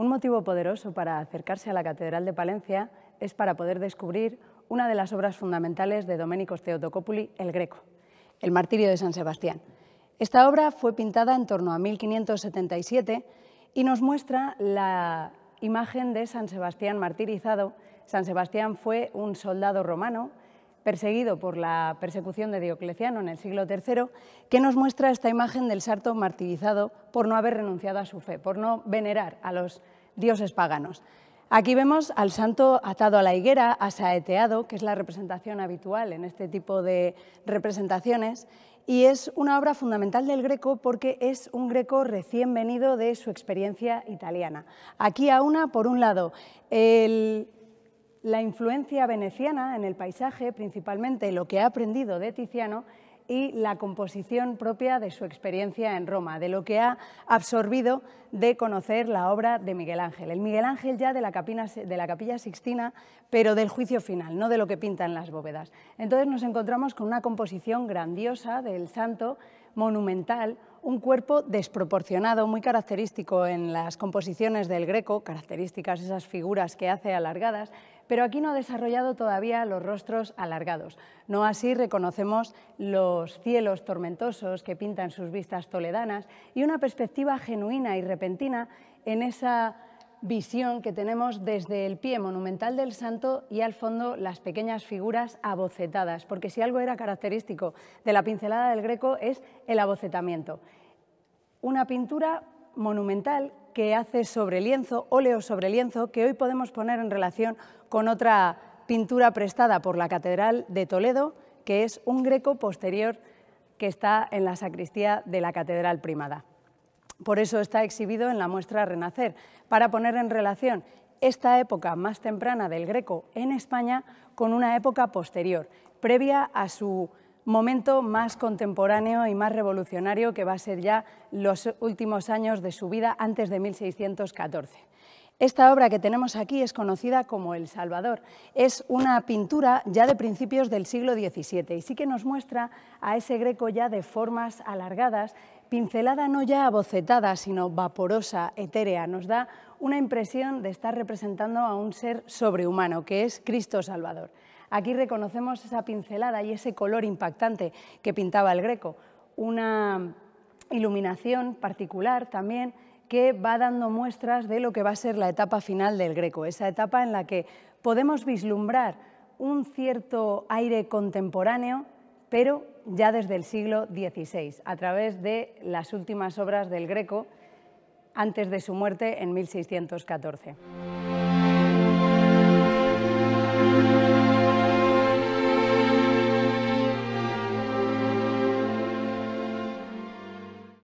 Un motivo poderoso para acercarse a la Catedral de Palencia es para poder descubrir una de las obras fundamentales de Domenico Teotocópuli, El Greco, El Martirio de San Sebastián. Esta obra fue pintada en torno a 1577 y nos muestra la imagen de San Sebastián martirizado. San Sebastián fue un soldado romano perseguido por la persecución de Diocleciano en el siglo III, que nos muestra esta imagen del sarto martirizado por no haber renunciado a su fe, por no venerar a los dioses paganos. Aquí vemos al santo atado a la higuera, asaeteado, que es la representación habitual en este tipo de representaciones, y es una obra fundamental del greco porque es un greco recién venido de su experiencia italiana. Aquí a una, por un lado, el la influencia veneciana en el paisaje, principalmente lo que ha aprendido de Tiziano, y la composición propia de su experiencia en Roma, de lo que ha absorbido de conocer la obra de Miguel Ángel. El Miguel Ángel ya de la, de la capilla sixtina, pero del juicio final, no de lo que pintan las bóvedas. Entonces nos encontramos con una composición grandiosa del santo, monumental, un cuerpo desproporcionado, muy característico en las composiciones del Greco, características esas figuras que hace alargadas, pero aquí no ha desarrollado todavía los rostros alargados. No así reconocemos los cielos tormentosos que pintan sus vistas toledanas y una perspectiva genuina y repentina en esa visión que tenemos desde el pie monumental del santo y al fondo las pequeñas figuras abocetadas, porque si algo era característico de la pincelada del Greco es el abocetamiento. Una pintura monumental que hace sobre lienzo, óleo sobre lienzo, que hoy podemos poner en relación con otra pintura prestada por la Catedral de Toledo, que es un greco posterior que está en la sacristía de la Catedral Primada. Por eso está exhibido en la muestra Renacer, para poner en relación esta época más temprana del Greco en España con una época posterior, previa a su momento más contemporáneo y más revolucionario que va a ser ya los últimos años de su vida antes de 1614. Esta obra que tenemos aquí es conocida como El Salvador. Es una pintura ya de principios del siglo XVII y sí que nos muestra a ese greco ya de formas alargadas, pincelada no ya abocetada, sino vaporosa, etérea. Nos da una impresión de estar representando a un ser sobrehumano, que es Cristo Salvador. Aquí reconocemos esa pincelada y ese color impactante que pintaba el greco. Una iluminación particular también que va dando muestras de lo que va a ser la etapa final del Greco, esa etapa en la que podemos vislumbrar un cierto aire contemporáneo, pero ya desde el siglo XVI, a través de las últimas obras del Greco antes de su muerte en 1614.